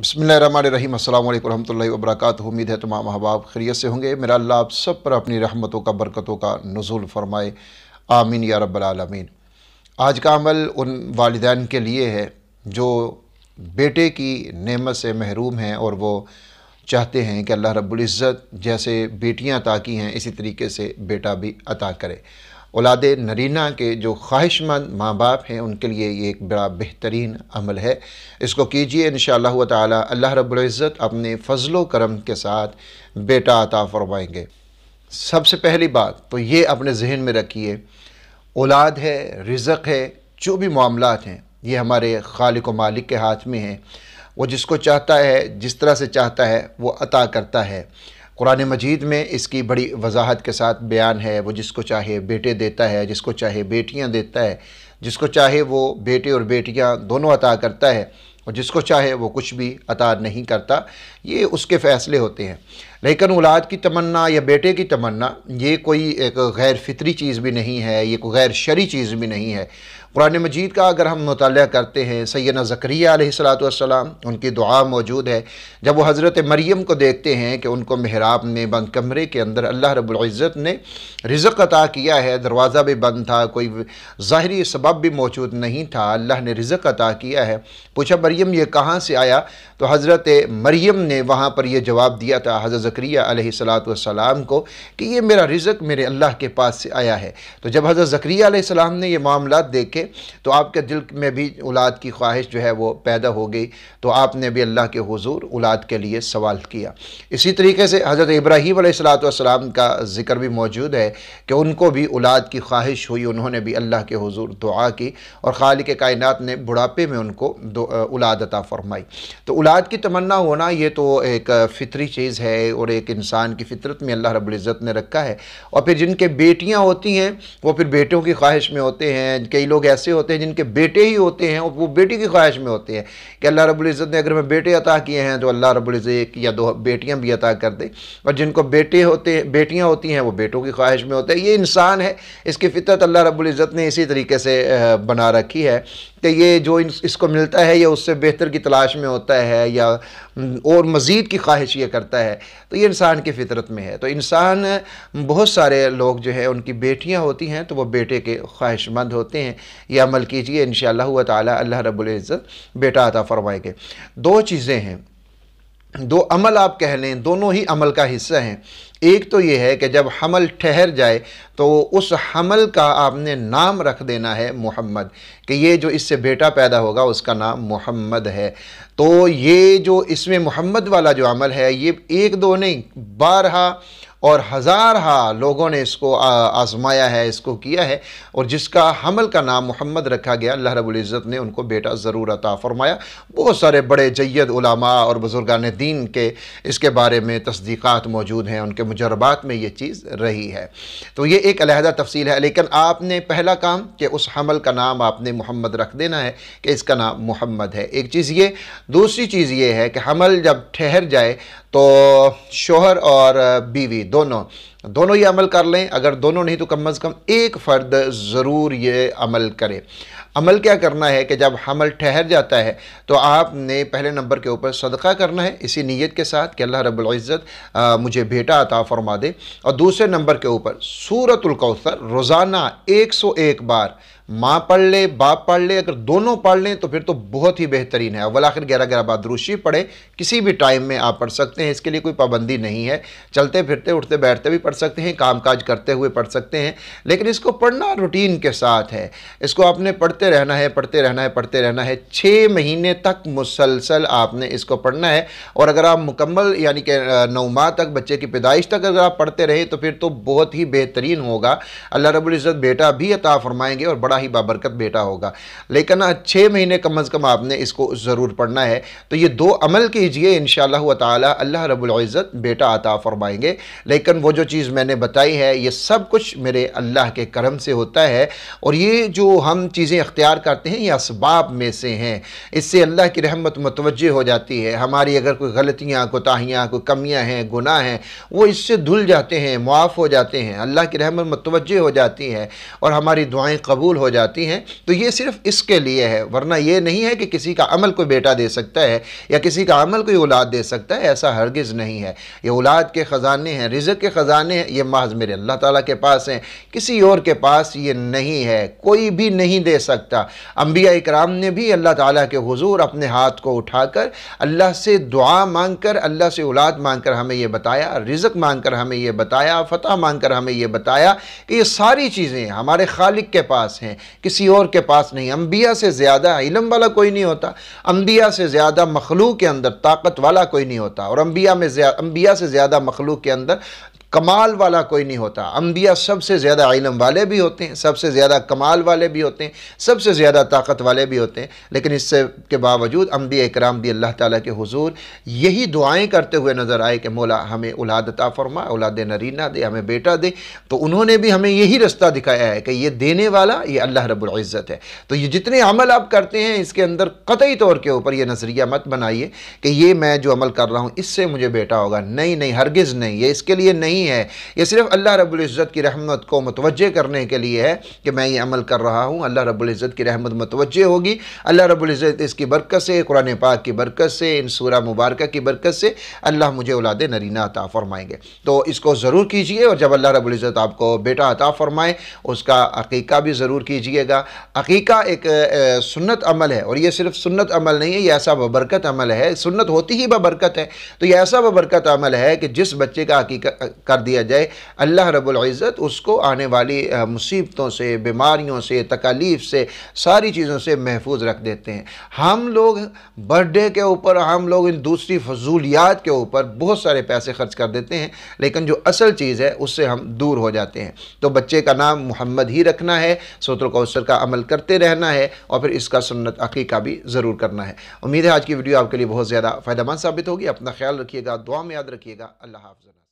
बसमिल रहीम वरक वबरक उम्मीद है तमाम अहबाब खरीत से होंगे मेरा अल्लाह आप सब पर अपनी रहमतों का बरकतों का नज़ुल फ़रमाए आमीन या रबालमीन आज का अमल उन वालदान के लिए है जो बेटे की नेमत से महरूम हैं और वो चाहते हैं कि अल्लाह रब्ज़त जैसे बेटियाँ अता की हैं इसी तरीके से बेटा भी अता करे औलाद नरीना के जो ख्वाहिशमंद माँ बाप हैं उनके लिए ये एक बड़ा बेहतरीन अमल है इसको कीजिए इन ताला अल्लाह रब्ज़त अपने फ़जलो करम के साथ बेटा अता फरमाएँगे सबसे पहली बात तो ये अपने जहन में रखिए औलाद है रिज़क है जो भी मामला हैं ये हमारे खालिक मालिक के हाथ में हैं वो जिसको चाहता है जिस तरह से चाहता है वो अता करता है कुरान मजीद में इसकी बड़ी वजाहत के साथ बयान है वो जिसको चाहे बेटे देता है जिसको चाहे बेटियाँ देता है जिसको चाहे वो बेटे और बेटियाँ दोनों अता करता है और जिसको चाहे वो कुछ भी अता नहीं करता ये उसके फ़ैसले होते हैं लेकिन औलाद की तमन्ना या बेटे की तमन्ना ये कोई एक गैर फितरी चीज़ भी नहीं है ये कोई गैर शरी चीज़ भी नहीं है कुरान मजीद का अगर हम मुताल करते हैं सैदना ज़क्रिया सलाम उनकी दुआ मौजूद है जब वो हज़रत मरीम को देखते हैं कि उनको महराब में बंद कमरे के अंदर अल्लाह रब्ज़त ने रिज़क अता किया है दरवाज़ा भी बंद था कोई ज़ाहरी सबब भी मौजूद नहीं था अल्लाह ने रिज़क अता किया है पूछा मरीम ये कहाँ से आया तो हज़रत मरीम ने ने वहाँ पर यह जवाब दिया था हज़रत ज़करिया सलाम को कि ये मेरा रिज़क मेरे अल्लाह के पास से आया है तो जब हज़रत ज़करिया सलाम ने यह मामला देखे तो आपके दिल में भी औलाद की ख्वाहिश जो है वो पैदा हो गई तो आपने भी अल्लाह के हजूर औलाद के लिए सवाल किया इसी तरीके से हज़रत इब्राहीम सलाम का ज़िक्र भी मौजूद है कि उनको भी औलाद की ख्वाहिश हुई उन्होंने भी अल्लाह के हजूर दुआ की और खाल के कायनत ने बुढ़ापे में उनको औलाद अता फ़रमाई तो औलाद की तमन्ना होना ये तो एक फितरी चीज़ है और एक इंसान की फितरत में अल्लाह रब्ज़त ने रखा है और फिर जिनके बेटियाँ होती हैं वो फिर बेटों की ख्वाहिश में होते हैं कई लोग ऐसे होते हैं जिनके बेटे ही होते हैं और वो बेटी की ख्वाहिश में होते हैं कि अल्लाह रब्ज़त ने अगर मैं बेटे अता किए हैं तो अल्लाह रब्ज़त एक या दो बेटियाँ भी अता कर दे और जिनको बेटे होते बेटियाँ होती हैं वो बेटों की ख्वाहिश में होते हैं ये इंसान है इसकी फितरत अल्लाह रब्ज़त ने इसी तरीके से बना रखी है कि ये जो इसको मिलता है या उससे बेहतर की तलाश में होता है या और मज़ीद की ख्वाहिश ये करता है तो ये इंसान की फितरत में है तो इंसान बहुत सारे लोग जो है उनकी बेटियाँ होती हैं तो वह बेटे के ख्वाहिशमंद होते हैं यह अमल कीजिए इन शाह ताली अल्लाह रबुल्ज़त बेटा अता फ़रमाएंगे दो चीज़ें हैं दो अमल आप कह लें दोनों ही अमल का हिस्सा हैं एक तो ये है कि जब हमल ठहर जाए तो उस हमल का आपने नाम रख देना है मोहम्मद कि ये जो इससे बेटा पैदा होगा उसका नाम मोहम्मद है तो ये जो इसमें मोहम्मद वाला जो अमल है ये एक दो नहीं बारहा और हज़ार हा लोगों ने इसको आज़माया है इसको किया है और जिसका हमल का नाम मोहम्मद रखा गया अल्लाह रबुल्ज़त ने उनको बेटा ज़रूर अता फ़रमाया बहुत सारे बड़े जैद उलमा और बुज़ुर्गान दीन के इसके बारे में तस्दीक़ात मौजूद हैं उनके मुजरबात में ये चीज़ रही है तो ये एक अलहदा तफसील है लेकिन आपने पहला काम कि उस हमल का नाम आपने मोहम्मद रख देना है कि इसका नाम मोहम्मद है एक चीज़ ये दूसरी चीज़ ये है कि हमल जब ठहर जाए तो शोहर और बीवी दोनों दोनों ये अमल कर लें अगर दोनों नहीं तो कम अज़ कम एक फ़र्द ज़रूर ये अमल करे अमल क्या करना है कि जब हमल ठहर जाता है तो आपने पहले नंबर के ऊपर सदका करना है इसी नीयत के साथ कि अल्लाह रब्ज़त मुझे बेटा अता फरमा दे और दूसरे नंबर के ऊपर सूरतुल्कौसर रोज़ाना एक सौ एक बार माँ पढ़ ले बाप पढ़ ले अगर दोनों पढ़ लें तो फिर तो बहुत ही बेहतरीन है अवल आखिर ग्यारह ग्यारह बाद रूशी पढ़े किसी भी टाइम में आप पढ़ सकते हैं इसके लिए कोई पाबंदी नहीं है चलते फिरते उठते बैठते भी पढ़ सकते हैं कामकाज करते हुए पढ़ सकते हैं लेकिन इसको पढ़ना रूटीन के साथ है इसको आपने पढ़ते पढ़ते रहना है पढ़ते रहना है पढ़ते रहना है छः महीने तक मुसलसल आपने इसको पढ़ना है और अगर आप मुकम्मल यानी कि नौ माह तक बच्चे की पैदाइश तक अगर आप पढ़ते रहे तो फिर तो बहुत ही बेहतरीन होगा अल्लाह रबुल्ज़त बेटा भी अता फरमाएंगे और बड़ा ही बाबरकत बेटा होगा लेकिन छः महीने कम अज़ कम आपने इसको ज़रूर पढ़ना है तो ये दो अमल कीजिए इन शाह अल्लाह रबुल्ज़त बेटा अता फरमाएंगे लेकिन वो जो चीज़ मैंने बताई है ये सब कुछ मेरे अल्लाह के करम से होता है और ये जो हम चीज़ें अख्तियार करते हैं ये इसबाब में से हैं इससे अल्लाह की रहमत मतवजह हो जाती है हमारी अगर कोई गलतियाँ कोताहियाँ कोई कमियाँ हैं गुनाह हैं वो इससे धुल जाते हैं मुआफ़ हो जाते हैं अल्लाह की रहमत मतवजह हो जाती है और हमारी दुआएँ कबूल हो जाती हैं तो ये सिर्फ इसके लिए है वरना ये नहीं है कि किसी का अमल कोई बेटा दे सकता है या किसी का अमल कोई औलाद दे सकता है ऐसा हरगिज़ नहीं है ये औलाद के ख़जाने हैं रिजक के ख़जाने हैं ये महज मेरे अल्लाह ताला के पास हैं किसी और के पास ये नहीं है कोई भी नहीं दे सकता सकता अम्बिया इकराम ने भी अल्लाह ताला के हुजूर अपने हाथ को उठाकर अल्लाह से दुआ मांगकर अल्लाह से औलाद मांगकर हमें यह बताया रिज़क मांगकर हमें यह बताया फ़तह मांगकर हमें यह बताया कि ये सारी चीज़ें हमारे खालिक के पास हैं किसी और के पास नहीं अम्बिया से ज़्यादा इलम वाला कोई नहीं होता अम्बिया से ज़्यादा मखलूक के अंदर ताकत वाला कोई नहीं होता और अम्बिया में अम्बिया से ज़्यादा मखलूक के अंदर कमाल वाला कोई नहीं होता अम्बिया सबसे ज़्यादा इलम वाले भी होते हैं सबसे ज़्यादा कमाल वाले भी होते हैं सबसे ज़्यादा ताकत वाले भी होते हैं लेकिन इससे के बावजूद अम्बिया इक्राम भी अल्लाह ताला के हुजूर यही दुआएं करते हुए नज़र आए कि मौला हमें उलादता फरमा औलाद नरीना दे हमें बेटा दे तो उन्होंने भी हमें यही रास्ता दिखाया है कि ये देने वाला ये अल्लाह रबुल्ज़त है तो ये जितने अमल आप करते हैं इसके अंदर कतई तौर के ऊपर यह नज़रिया मत बनाइए कि ये मैं जो अमल कर रहा हूँ इससे मुझे बेटा होगा नहीं नहीं हरगिज़ नहीं ये इसके लिए नहीं नहीं है ये सिर्फ अल्लाह रब्ज़त की रहमत को मतवजह करने के लिए है कि मैं ये अमल कर रहा हूँ अल्लाह रब्ज़त की रहमत मतवजह होगी अल्लाह रब्ज़त इसकी बरकत से कुरान पाक की बरकत से इन सूरा मुबारक की बरकत से अल्लाह मुझे औलाद नरीना अता फ़रमाएंगे तो इसको ज़रूर कीजिए और जब अल्लाह रब्ज़त आपको बेटा अता फ़रमाए उसका अकीका भी ज़रूर कीजिएगा अकीका एक सुन्नत अमल है और ये सिर्फ सुन्नत अमल नहीं है ये ऐसा बबरकत अमल है सुन्नत होती ही बबरकत है तो ये ऐसा बबरकत अमल है कि जिस बच्चे का अकीका कर दिया जाए अल्लाह रब्ज़त उसको आने वाली मुसीबतों से बीमारियों से तकालीफ से सारी चीज़ों से महफूज रख देते हैं हम लोग बर्थडे के ऊपर हम लोग इन दूसरी फजूलियात के ऊपर बहुत सारे पैसे खर्च कर देते हैं लेकिन जो असल चीज़ है उससे हम दूर हो जाते हैं तो बच्चे का नाम मोहम्मद ही रखना है सोत्र कौसर का अमल करते रहना है और फिर इसका सुन्नत अकीका भी ज़रूर करना है उम्मीद है आज की वीडियो आपके लिए बहुत ज़्यादा फ़ायदेमंद साबित होगी अपना ख्याल रखिएगा दुआ में याद रखिएगा अल्लाह हाफ़